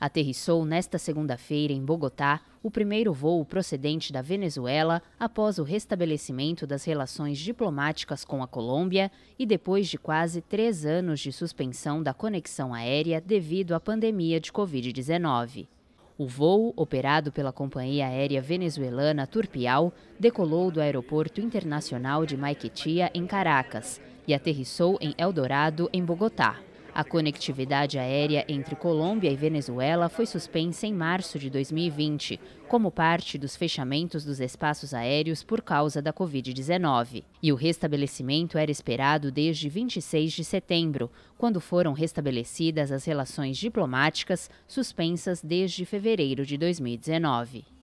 Aterrissou nesta segunda-feira em Bogotá o primeiro voo procedente da Venezuela após o restabelecimento das relações diplomáticas com a Colômbia e depois de quase três anos de suspensão da conexão aérea devido à pandemia de Covid-19. O voo, operado pela companhia aérea venezuelana Turpial, decolou do Aeroporto Internacional de Maiquetia, em Caracas, e aterrissou em Eldorado, em Bogotá. A conectividade aérea entre Colômbia e Venezuela foi suspensa em março de 2020, como parte dos fechamentos dos espaços aéreos por causa da Covid-19. E o restabelecimento era esperado desde 26 de setembro, quando foram restabelecidas as relações diplomáticas suspensas desde fevereiro de 2019.